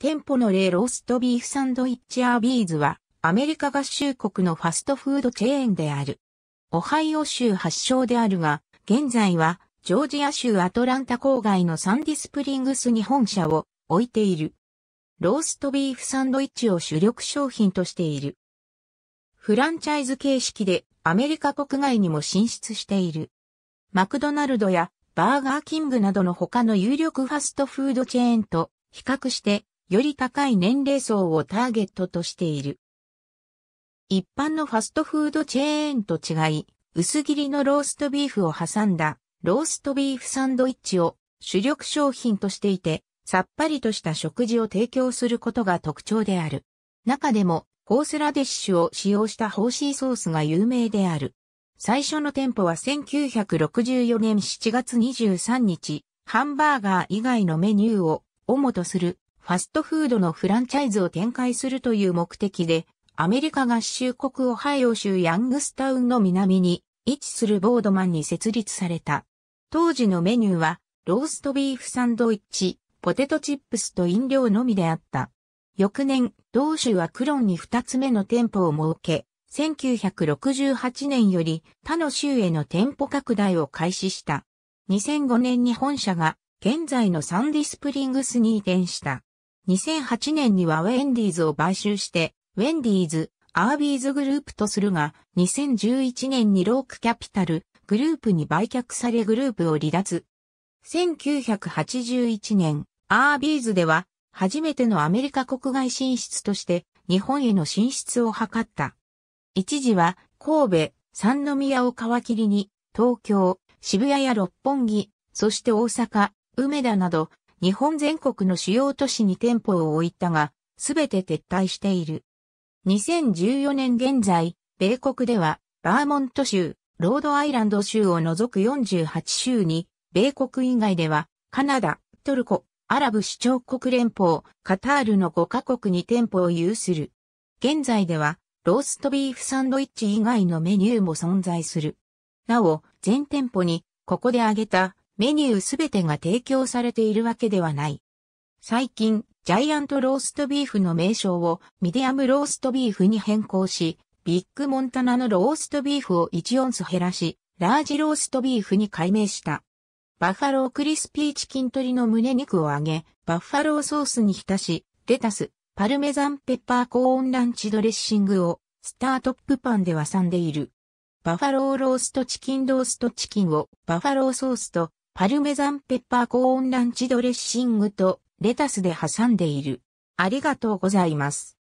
店舗の例ローストビーフサンドイッチアービーズは、アメリカ合衆国のファストフードチェーンである。オハイオ州発祥であるが、現在は、ジョージア州アトランタ郊外のサンディスプリングスに本社を置いている。ローストビーフサンドイッチを主力商品としている。フランチャイズ形式でアメリカ国外にも進出している。マクドナルドやバーガーキングなどの他の有力ファストフードチェーンと比較してより高い年齢層をターゲットとしている。一般のファストフードチェーンと違い、薄切りのローストビーフを挟んだローストビーフサンドイッチを主力商品としていて、さっぱりとした食事を提供することが特徴である。中でも、ホースラディッシュを使用したホーシーソースが有名である。最初の店舗は1964年7月23日、ハンバーガー以外のメニューを主とするファストフードのフランチャイズを展開するという目的で、アメリカ合衆国オハイオ州ヤングスタウンの南に位置するボードマンに設立された。当時のメニューは、ローストビーフサンドイッチ、ポテトチップスと飲料のみであった。翌年、同州はクロンに2つ目の店舗を設け、1968年より他の州への店舗拡大を開始した。2005年に本社が現在のサンディスプリングスに移転した。2008年にはウェンディーズを買収して、ウェンディーズ、アービーズグループとするが、2011年にロークキャピタル、グループに売却されグループを離脱。1981年、アービーズでは、初めてのアメリカ国外進出として、日本への進出を図った。一時は、神戸、三宮を皮切りに、東京、渋谷や六本木、そして大阪、梅田など、日本全国の主要都市に店舗を置いたが、すべて撤退している。2014年現在、米国では、バーモント州、ロードアイランド州を除く48州に、米国以外では、カナダ、トルコ、アラブ首長国連邦、カタールの5カ国に店舗を有する。現在では、ローストビーフサンドイッチ以外のメニューも存在する。なお、全店舗に、ここで挙げたメニューすべてが提供されているわけではない。最近、ジャイアントローストビーフの名称をミディアムローストビーフに変更し、ビッグモンタナのローストビーフを1オンス減らし、ラージローストビーフに改名した。バッファロークリスピーチキン鶏の胸肉を揚げ、バッファローソースに浸し、レタス、パルメザンペッパーコーンランチドレッシングをスタートップパンで挟んでいる。バッファローローストチキンローストチキンをバッファローソースとパルメザンペッパーコーンランチドレッシングとレタスで挟んでいる。ありがとうございます。